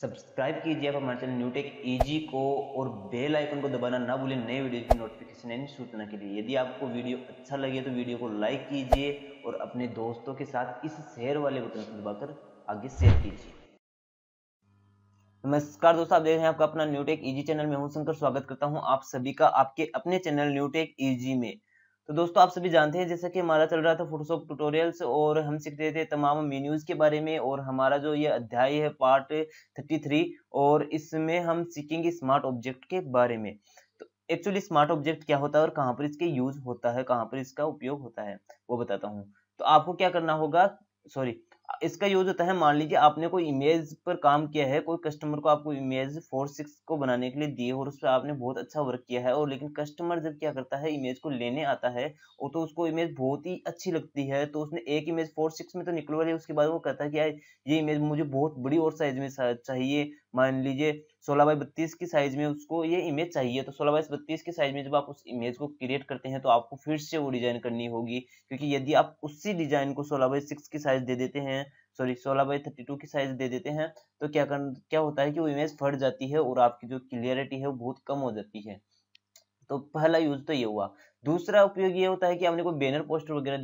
subscribe कीजिए आप हमारे चैनल न्यूटेक ईजी e को और बेल आइकन को दबाना ना भूलें नए वीडियो की नोटिफिकेशन यानी सूचना के लिए यदि आपको वीडियो अच्छा लगे तो वीडियो को लाइक कीजिए और अपने दोस्तों के साथ इस शेयर वाले बटन को दबाकर आगे शेयर कीजिए नमस्कार दोस्तों आप देख रहे हैं आपका अपना न्यूटेक ईजी e चैनल में हूं शंकर स्वागत करता हूं आप सभी का आपके अपने चैनल न्यूटेक ईजी e में तो दोस्तों आप सभी जानते हैं जैसा कि हमारा चल रहा था फोटोशॉप ट्यूटोरियल्स और हम सीख रहे थे तमाम मेन्यूज़ के बारे में और हमारा जो ये अध्याय है पार्ट थर्टी थ्री और इसमें हम सीखेंगे स्मार्ट ऑब्जेक्ट के बारे में तो एक्चुअली स्मार्ट ऑब्जेक्ट क्या होता है और कहाँ पर इसके यूज़ होता है कहाँ पर इसका उपयोग होता है वो बताता हूँ तो आपको क्या करना होगा सॉरी इसका यूज होता है मान लीजिए आपने कोई इमेज पर काम किया है कोई कस्टमर को आपको इमेज फोर सिक्स को बनाने के लिए दिए और उस पर आपने बहुत अच्छा वर्क किया है और लेकिन कस्टमर जब क्या करता है इमेज को लेने आता है और तो उसको इमेज बहुत ही अच्छी लगती है तो उसने एक इमेज फोर सिक्स में तो निकलवा लिया उसके बाद वो कहता है कि यार ये इमेज मुझे बहुत बड़ी और साइज में चाहिए मान लीजिए सोलह बाई बत्तीस की साइज में उसको ये इमेज चाहिए तो सोलह बाई बत्तीस की साइज में जब आप उस इमेज को क्रिएट करते हैं तो आपको फिर से वो डिजाइन करनी होगी क्योंकि यदि आप उसी डिजाइन को सोलह बाई सिक्स की साइज दे देते हैं सॉरी सोलह बाई थर्टी टू की साइज दे देते हैं तो क्या कर क्या होता है कि वो इमेज फट जाती है और आपकी जो क्लियरिटी है वो बहुत कम हो जाती है तो पहला यूज तो ये हुआ दूसरा उपयोग ये होता है कि आपने कोई बैनर पोस्टर वगैरह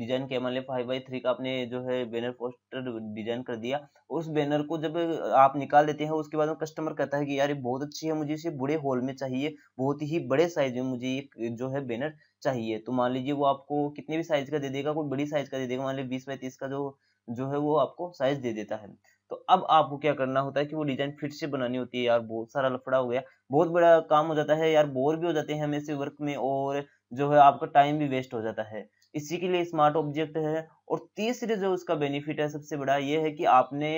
डिजाइन किया मान लिया फाइव बाई थ्री का आपने जो है बैनर पोस्टर डिजाइन कर दिया उस बैनर को जब आप निकाल देते हैं उसके बाद कस्टमर कहता है कि यार ये बहुत अच्छी है मुझे इसे बड़े हॉल में चाहिए बहुत ही बड़े साइज में मुझे ये जो है बैनर चाहिए तो मान लीजिए वो आपको कितने भी साइज का दे देगा कोई बड़ी साइज का दे देगा मान लीजिए बीस बाई तीस का जो जो है वो आपको साइज दे देता है तो अब आपको क्या करना होता है कि वो डिजाइन फिट से बनानी होती है यार बहुत सारा लफड़ा हो गया बहुत बड़ा काम हो जाता है यार बोर भी हो जाते हैं हमें से वर्क में और जो है आपका टाइम भी वेस्ट हो जाता है इसी के लिए स्मार्ट ऑब्जेक्ट है और तीसरे जो उसका बेनिफिट है सबसे बड़ा ये है कि आपने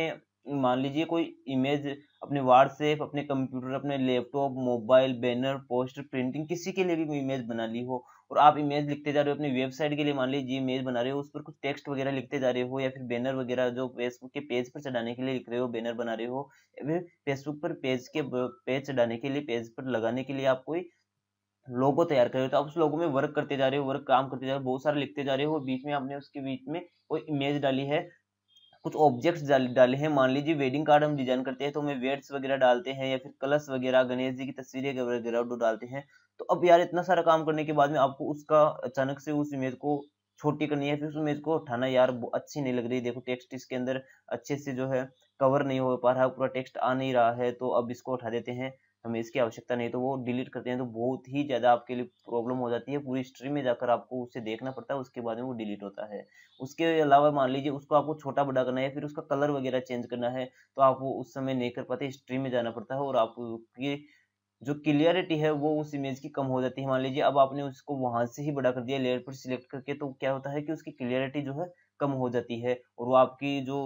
मान लीजिए कोई इमेज अपने व्हाट्सएप अपने कंप्यूटर अपने laptop mobile banner poster printing किसी के लिए भी कोई इमेज बना ली हो और आप इमेज लिखते जा रहे हो अपनी वेबसाइट के लिए मान लीजिए इमेज बना रहे हो उस पर कुछ टेक्स्ट वगैरह लिखते जा रहे हो या फिर बैनर वगैरह जो फेसबुक के पेज पर चढ़ाने के लिए लिख रहे हो बैनर बना रहे हो या फिर फेसबुक पर पेज के पेज चढ़ाने के लिए पेज पर लगाने के लिए आप कोई लोगो तैयार कर रहे हो तो आप उस लोगो में वर्क करते जा रहे हो वर्क काम करते जा रहे हो बहुत सारे लिखते जा रहे हो बीच में आपने उसके बीच में कोई इमेज डाली है कुछ ऑब्जेक्ट्स डाले हैं मान लीजिए वेडिंग कार्ड हम डिजाइन करते हैं तो हमें वेड्स वगैरह डालते हैं या फिर कलर्स वगैरह गणेश जी की तस्वीरें वगैरह डालते हैं तो अब यार इतना सारा काम करने के बाद में आपको उसका अचानक से उस इमेज को छोटी करनी है फिर उस इमेज को उठाना यार अच्छी नहीं लग रही देखो टेक्स्ट इसके अंदर अच्छे से जो है कवर नहीं हो पा रहा पूरा टेक्स्ट आ नहीं रहा है तो अब इसको उठा देते हैं हमें इसकी आवश्यकता नहीं तो वो डिलीट करते हैं तो बहुत ही ज़्यादा आपके लिए प्रॉब्लम हो जाती है पूरी स्ट्रीम में जाकर आपको उसे देखना पड़ता है उसके बाद में वो डिलीट होता है उसके अलावा मान लीजिए उसको आपको छोटा बड़ा करना है फिर उसका कलर वगैरह चेंज करना है तो आप वो उस समय नहीं कर पाते स्ट्रीम में जाना पड़ता है और आपके जो क्लियरिटी है वो उस इमेज की कम हो जाती है मान लीजिए अब आपने उसको वहां से ही बड़ा कर दिया लेयर पर सिलेक्ट करके तो क्या होता है कि उसकी क्लियरिटी जो है कम हो जाती है और वो आपकी जो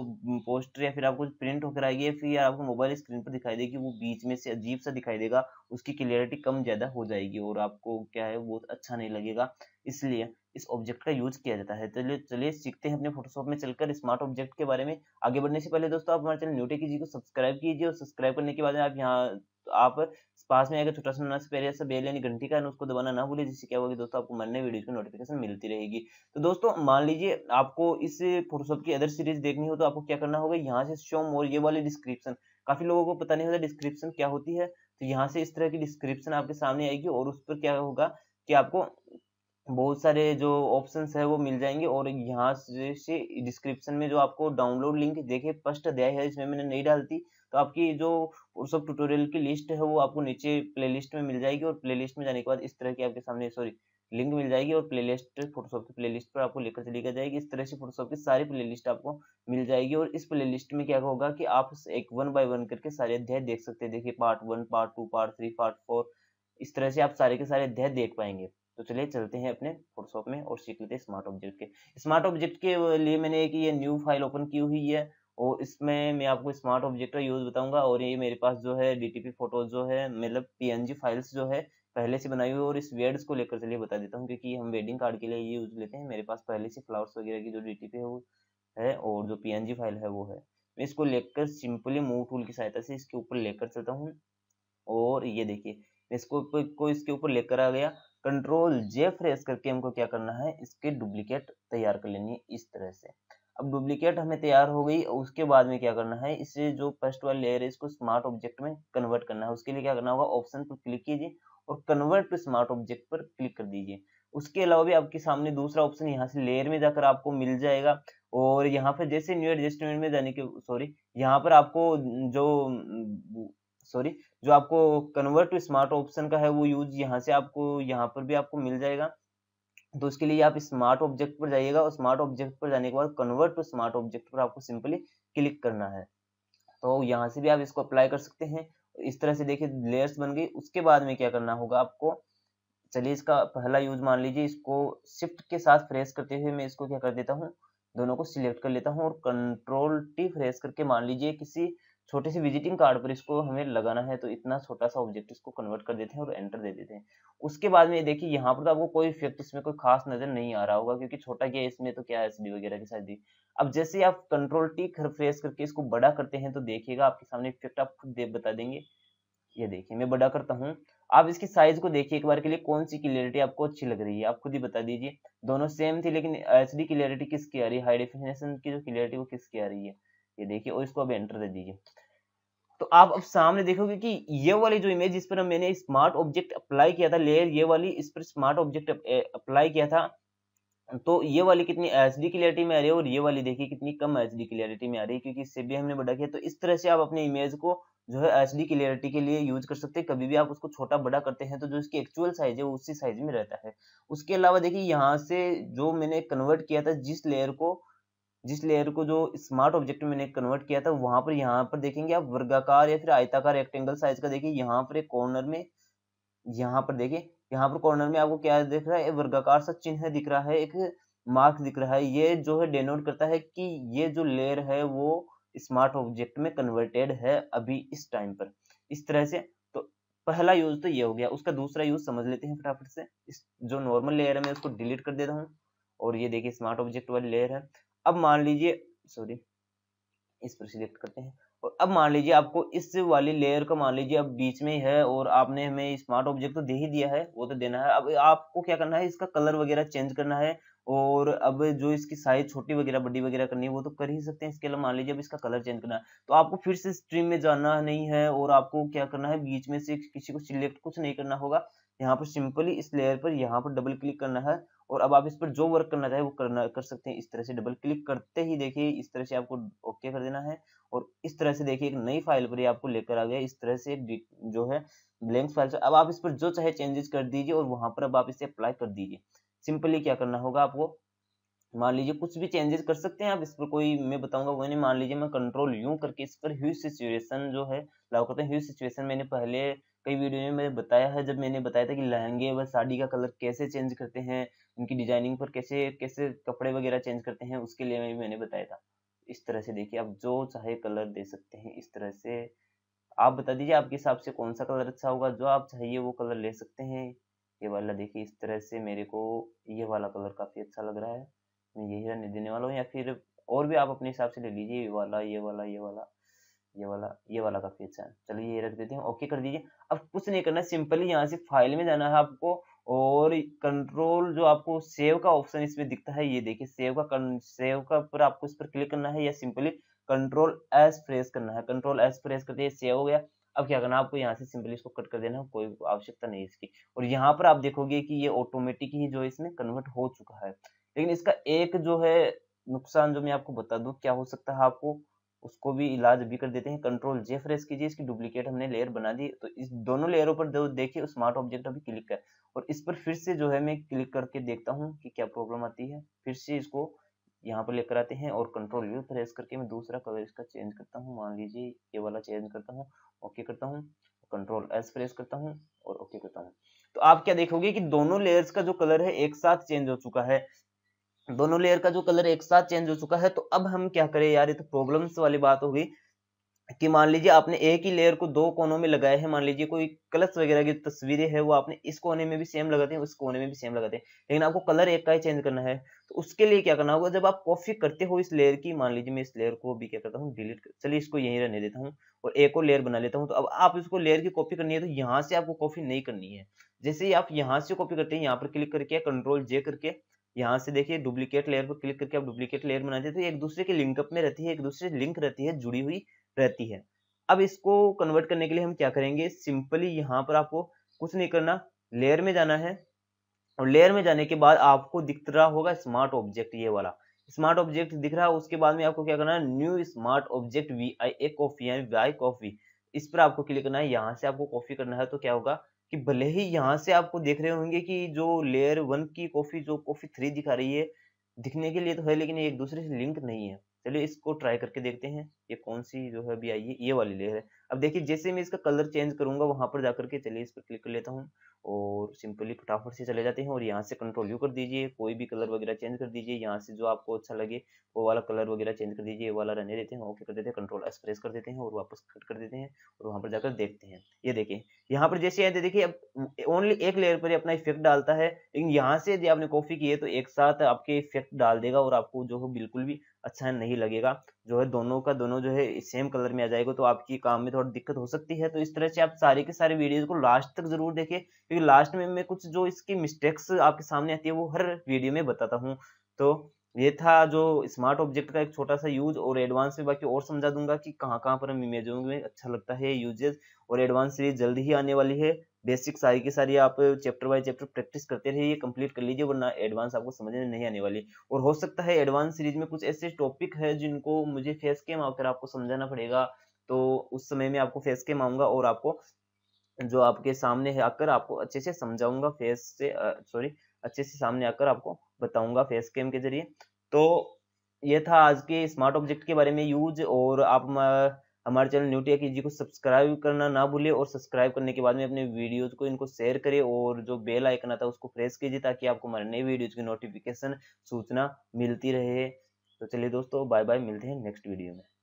पोस्टर या फिर आपको प्रिंट होकर आएगी या फिर आपको मोबाइल स्क्रीन पर दिखाई देगी वो बीच में से अजीब सा दिखाई देगा उसकी क्लियरिटी कम ज़्यादा हो जाएगी और आपको क्या है वो अच्छा नहीं लगेगा इसलिए इस ऑब्जेक्ट का यूज किया जाता है चलिए चलिए सीखते हैं अपने फोटोशॉप में चलकर स्मार्ट ऑब्जेक्ट के बारे में आगे बढ़ने से पहले दोस्तों आप हमारे चैनल की जी को सब्सक्राइब कीजिए और सब्सक्राइब करने के बाद आप यहाँ तो आप पास में आएगा छोटा सा नोना से पहले ऐसा बेल यानी घंटी का उसको दबाना ना भूले जिससे क्या होगा कि दोस्तों आपको मरने वीडियो की नोटिफिकेशन मिलती रहेगी तो दोस्तों मान लीजिए आपको इस फोटोशॉप की अदर सीरीज देखनी हो तो आपको क्या करना होगा यहाँ से शो मोर ये वाली डिस्क्रिप्शन काफी लोगों को पता नहीं होता डिस्क्रिप्शन क्या होती है तो यहाँ से इस तरह की डिस्क्रिप्शन आपके सामने आएगी और उस पर क्या होगा कि आपको बहुत सारे जो ऑप्शंस है वो मिल जाएंगे और यहाँ से डिस्क्रिप्शन में जो आपको डाउनलोड लिंक देखे फर्स्ट दिया है इसमें मैंने नहीं डालती तो आपकी जो सब ट्यूटोरियल की लिस्ट है वो आपको नीचे प्लेलिस्ट में मिल जाएगी और प्लेलिस्ट में जाने के बाद इस तरह की आपके सामने सॉरी लिंक मिल जाएगी और प्लेलिस्ट फोटोशॉप की प्लेलिस्ट पर आपको लेकर चली जाएगी इस तरह से फोटोशॉप की सारी प्लेलिस्ट आपको मिल जाएगी और इस प्लेलिस्ट में क्या होगा कि आप एक वन बाय वन करके सारे अध्याय देख सकते हैं देखिए part one part two part three part four इस तरह से आप सारे के सारे अध्याय देख पाएंगे तो चलिए चलते हैं अपने फोटोशॉप में और सीख लेते हैं स्मार्ट ऑब्जेक्ट के स्मार्ट ऑब्जेक्ट के लिए मैंने एक ये न्यू फाइल ओपन की हुई है और इसमें मैं आपको स्मार्ट ऑब्जेक्ट का यूज़ बताऊंगा और ये मेरे पास जो है डी फोटोज जो है मतलब पी फाइल्स जो है पहले से बनाई हुई और इस वेड्स को लेकर चलिए बता देता हूँ क्योंकि हम वेडिंग कार्ड के लिए ये यूज लेते हैं मेरे पास पहले से फ्लावर्स वगैरह की जो डी है वो है और जो पी फाइल है वो है मैं इसको लेकर सिंपली मूव टूल की सहायता से इसके ऊपर लेकर चलता हूँ और ये देखिए इसको को इसके ऊपर लेकर आ गया कंट्रोल जे फ्रेस करके हमको क्या करना है इसके डुप्लीकेट तैयार कर लेनी है इस तरह से अब डुप्लीकेट हमें तैयार हो गई उसके बाद में क्या करना है इससे जो फर्स्ट वाला लेयर है इसको स्मार्ट ऑब्जेक्ट में कन्वर्ट करना है उसके लिए क्या करना होगा ऑप्शन पर क्लिक कीजिए और कन्वर्ट टू स्मार्ट ऑब्जेक्ट पर क्लिक कर दीजिए उसके अलावा भी आपके सामने दूसरा ऑप्शन यहाँ से लेयर में जाकर आपको मिल जाएगा और यहाँ पर जैसे न्यू एडजस्टमेंट में जाने के सॉरी यहाँ पर आपको जो सॉरी जो आपको कन्वर्ट टू स्मार्ट ऑप्शन का है वो यूज यहाँ से आपको यहाँ पर भी आपको मिल जाएगा तो उसके लिए आप स्मार्ट ऑब्जेक्ट पर जाइएगा और स्मार्ट ऑब्जेक्ट पर जाने के बाद कन्वर्ट टू स्मार्ट ऑब्जेक्ट पर आपको सिंपली क्लिक करना है तो यहाँ से भी आप इसको अप्लाई कर सकते हैं इस तरह से देखिए लेयर्स बन गई उसके बाद में क्या करना होगा आपको चलिए इसका पहला यूज मान लीजिए इसको शिफ्ट के साथ फ्रेस करते हुए मैं इसको क्या कर देता हूँ दोनों को सिलेक्ट कर लेता हूँ और कंट्रोल टी फ्रेस करके मान लीजिए किसी छोटे से विजिटिंग कार्ड पर इसको हमें लगाना है तो इतना छोटा सा ऑब्जेक्ट इसको कन्वर्ट कर देते हैं और एंटर दे देते हैं उसके बाद में देखिए यहाँ पर तो आपको कोई इफेक्ट इसमें कोई खास नजर नहीं आ रहा होगा क्योंकि छोटा क्या इसमें तो क्या एस वगैरह के साथ दी अब जैसे आप कंट्रोल टी प्रेस करके इसको बड़ा करते हैं तो देखिएगा आपके सामने इफेक्ट आप खुद दे बता देंगे ये देखिए मैं बड़ा करता हूँ आप इसकी साइज को देखिए एक बार के लिए कौन सी क्लियरिटी आपको अच्छी लग रही है आप खुद ही बता दीजिए दोनों सेम थी लेकिन एच क्लियरिटी किसकी आ रही है हाई डेफिनेशन की जो क्लियरिटी वो किसकी आ रही है ये देखिए और इसको अब एंटर दे दीजिए तो आप अब सामने देखोगे कि ये वाली जो इमेज इस पर मैंने स्मार्ट ऑब्जेक्ट अप्लाई किया था लेयर ये वाली इस पर स्मार्ट ऑब्जेक्ट अप्लाई किया था तो ये वाली कितनी एच डी क्लियरिटी में आ रही है और ये वाली देखिए कितनी कम एच डी क्लियरिटी में आ रही है क्योंकि इससे भी हमने बड़ा किया तो इस तरह से आप अपने इमेज को जो है एच डी क्लियरिटी के लिए यूज कर सकते हैं कभी भी आप उसको छोटा बड़ा करते हैं तो जो इसकी एक्चुअल साइज है वो उसी साइज में रहता है उसके अलावा देखिए यहाँ से जो मैंने कन्वर्ट किया था जिस लेयर को जिस लेयर को जो स्मार्ट ऑब्जेक्ट में मैंने कन्वर्ट किया था वहां पर यहाँ पर देखेंगे आप वर्गाकार या फिर आयताकार रेक्टेंगल साइज का देखिए यहाँ पर एक कॉर्नर में यहाँ पर देखिए यहाँ पर कॉर्नर में आपको क्या दिख रहा है वर्गाकार सा चिन्ह दिख रहा है एक मार्क दिख रहा है ये जो है डेनोट करता है कि ये जो लेयर है वो स्मार्ट ऑब्जेक्ट में कन्वर्टेड है अभी इस टाइम पर इस तरह से तो पहला यूज तो ये हो गया उसका दूसरा यूज समझ लेते हैं फटाफट से इस जो नॉर्मल लेयर है मैं उसको डिलीट कर देता हूँ और ये देखिए स्मार्ट ऑब्जेक्ट वाली लेयर है अब मान लीजिए सॉरी इस पर सिलेक्ट करते हैं और अब मान लीजिए आपको इस वाली लेयर का मान लीजिए अब बीच में ही है और आपने हमें स्मार्ट ऑब्जेक्ट तो दे ही दिया है वो तो देना है अब आपको क्या करना है इसका कलर वगैरह चेंज करना है और अब जो इसकी साइज छोटी वगैरह बड़ी वगैरह करनी है वो तो कर ही सकते हैं इसके अलावा मान लीजिए अब इसका कलर चेंज करना है तो आपको फिर से स्ट्रीम में जाना नहीं है और आपको क्या करना है बीच में से किसी को सिलेक्ट कुछ नहीं करना होगा यहाँ पर सिंपली इस लेयर पर यहाँ पर डबल क्लिक करना है और अब आप इस पर जो वर्क करना चाहे वो करना कर सकते हैं इस तरह से डबल क्लिक करते ही देखिए इस तरह से आपको ओके कर देना है और इस तरह से देखिए एक नई फाइल पर ये आपको लेकर आ गया इस तरह से जो है ब्लैंक फाइल से अब आप इस पर जो चाहे चेंजेस कर दीजिए और वहां पर अब आप इसे अप्लाई कर दीजिए सिंपली क्या करना होगा आपको मान लीजिए कुछ भी चेंजेस कर सकते हैं आप इस पर कोई मैं बताऊंगा वही नहीं मान लीजिए मैं कंट्रोल यू करके इस पर ह्यूज सिचुएशन जो है लागू करते हैं ह्यूज सिचुएशन मैंने पहले कई वीडियो में मैं बताया है जब मैंने बताया था कि लहंगे व साड़ी का कलर कैसे चेंज करते हैं उनकी डिजाइनिंग पर कैसे कैसे कपड़े वगैरह चेंज करते हैं उसके लिए भी मैंने बताया था इस तरह से देखिए आप जो चाहे कलर दे सकते हैं इस तरह से आप बता दीजिए आपके हिसाब से कौन सा कलर अच्छा होगा जो आप चाहिए वो कलर ले सकते हैं ये वाला देखिए इस तरह से मेरे को ये वाला कलर काफ़ी अच्छा लग रहा है मैं यही रहने देने वाला हूँ या फिर और भी आप अपने हिसाब से ले लीजिए ये वाला ये वाला ये वाला ये वाला ये वाला काफ़ी अच्छा है चलिए ये रख देते हैं ओके कर दीजिए अब कुछ नहीं करना सिंपली यहाँ से फाइल में जाना है आपको और कंट्रोल जो आपको सेव का ऑप्शन इसमें दिखता है ये देखिए सेव का सेव का पर आपको इस पर क्लिक करना है या सिंपली कंट्रोल एस प्रेस करना है कंट्रोल एस प्रेस करते हैं सेव हो गया अब क्या करना आपको यहाँ से सिंपली इसको कट कर देना है कोई आवश्यकता नहीं इसकी और यहाँ पर आप देखोगे कि ये ऑटोमेटिक ही जो इसमें कन्वर्ट हो चुका है लेकिन इसका एक जो है नुकसान जो मैं आपको बता दूँ क्या हो सकता है आपको उसको भी इलाज भी कर देते हैं कंट्रोल जे फ्रेस कीजिए इसकी डुप्लीकेट हमने लेयर बना दी तो इस दोनों लेयरों पर जो देखिए स्मार्ट ऑब्जेक्ट अभी क्लिक कर और इस पर फिर से जो है मैं क्लिक करके देखता हूँ कि क्या प्रॉब्लम आती है फिर से इसको यहाँ पर लेकर आते हैं और कंट्रोल यू प्रेस करके मैं दूसरा कलर इसका चेंज करता हूँ मान लीजिए ये वाला चेंज करता हूँ ओके करता हूँ कंट्रोल एस प्रेस करता हूँ और ओके करता हूँ तो आप क्या देखोगे कि दोनों लेयर्स का जो कलर है एक साथ चेंज हो चुका है दोनों लेयर का जो कलर एक साथ चेंज हो चुका है तो अब हम क्या करें यार ये तो प्रॉब्लम्स वाली बात होगी कि मान लीजिए आपने एक ही लेयर को दो कोनों में लगाया है मान लीजिए कोई कलर्स वगैरह की तस्वीरें है वो आपने इस कोने में भी सेम लगाते हैं उस कोने में भी सेम लगाते हैं लेकिन आपको कलर एक का ही चेंज करना है तो उसके लिए क्या करना होगा जब आप कॉपी करते हो इस लेयर की मान लीजिए मैं इस लेयर को भी क्या करता हूँ डिलीट कर चलिए इसको यहीं रहने देता हूँ और एक और लेयर बना लेता हूँ तो अब आप इसको लेयर की कॉपी करनी है तो यहाँ से आपको कॉपी नहीं करनी है जैसे ही आप यहाँ से कॉपी करते हैं यहाँ पर क्लिक करके कंट्रोल जे करके यहाँ से देखिए डुप्लीकेट लेयर पर क्लिक करके आप डुप्लीकेट लेयर बनाते हैं तो एक दूसरे के लिंकअप में रहती है एक दूसरे लिंक रहती है जुड़ी हुई रहती है अब इसको कन्वर्ट करने के लिए हम क्या करेंगे सिंपली यहाँ पर आपको कुछ नहीं करना लेयर में जाना है और लेयर में जाने के बाद आपको दिख रहा होगा स्मार्ट ऑब्जेक्ट ये वाला स्मार्ट ऑब्जेक्ट दिख रहा है उसके बाद में आपको क्या करना है new smart object via copy है आई कॉफी इस पर आपको क्लिक करना है यहाँ से आपको कॉपी करना है तो क्या होगा कि भले ही यहाँ से आपको देख रहे होंगे कि जो लेयर वन की कॉफ़ी जो कॉफ़ी थ्री दिखा रही है दिखने के लिए तो है लेकिन एक दूसरे से लिंक नहीं है चलिए इसको ट्राई करके देखते हैं ये कौन सी जो है अभी आई है ये वाली लेयर है अब देखिए जैसे मैं इसका कलर चेंज करूंगा वहां पर जाकर के चलिए इस पर क्लिक कर लेता हूँ और सिंपली फटाफट से चले जाते हैं और यहाँ से कंट्रोल यू कर दीजिए कोई भी कलर वगैरह चेंज कर दीजिए यहाँ से जो आपको अच्छा लगे वो वाला कलर वगैरह चेंज कर दीजिए ये वाला रहने देते हैं ओके कर देते हैं कंट्रोल एक्सप्रेस कर देते हैं और वापस कट कर देते हैं और वहाँ पर जाकर देखते हैं ये देखें यहाँ पर जैसे आते देखिए अब ओनली एक लेयर पर अपना इफेक्ट डालता है लेकिन यहाँ से यदि आपने कॉफी की है तो एक साथ आपके इफेक्ट डाल देगा और आपको जो है बिल्कुल भी अच्छा नहीं लगेगा जो है दोनों का दोनों जो है सेम कलर में आ जाएगा तो आपकी काम में थोड़ी दिक्कत हो सकती है तो इस तरह से आप सारे के सारे वीडियोज को लास्ट तक जरूर देखें क्योंकि लास्ट में मैं कुछ जो इसकी मिस्टेक्स आपके सामने आती है वो हर वीडियो में बताता हूँ तो ये था जो स्मार्ट ऑब्जेक्ट का एक छोटा सा यूज और एडवांस में बाकी और समझा दूंगा कि कहाँ कहाँ पर हम इमेजों में अच्छा लगता है यूजेस और एडवांस सीरीज जल्दी ही आने वाली है बेसिक सारी की सारी आप चैप्टर बाय चैप्टर प्रैक्टिस करते रहिए कंप्लीट कर लीजिए वरना एडवांस आपको समझ में नहीं आने वाली और हो सकता है एडवांस सीरीज में कुछ ऐसे टॉपिक है जिनको मुझे फेस के मांग आपको समझाना पड़ेगा तो उस समय में आपको फेस के मांगा और आपको जो आपके सामने आकर आपको अच्छे से समझाऊंगा फेस से सॉरी अच्छे से सामने आकर आपको बताऊंगा फेस कैम के जरिए तो ये था आज के स्मार्ट ऑब्जेक्ट के बारे में यूज और आप हमारे चैनल न्यूटिया की जी को सब्सक्राइब करना ना भूले और सब्सक्राइब करने के बाद में अपने वीडियोज को इनको शेयर करिए और जो बेल आइकन आता है उसको प्रेस कीजिए ताकि आपको हमारे नए वीडियोज की नोटिफिकेशन सूचना मिलती रहे तो चलिए दोस्तों बाय बाय मिलते हैं नेक्स्ट वीडियो में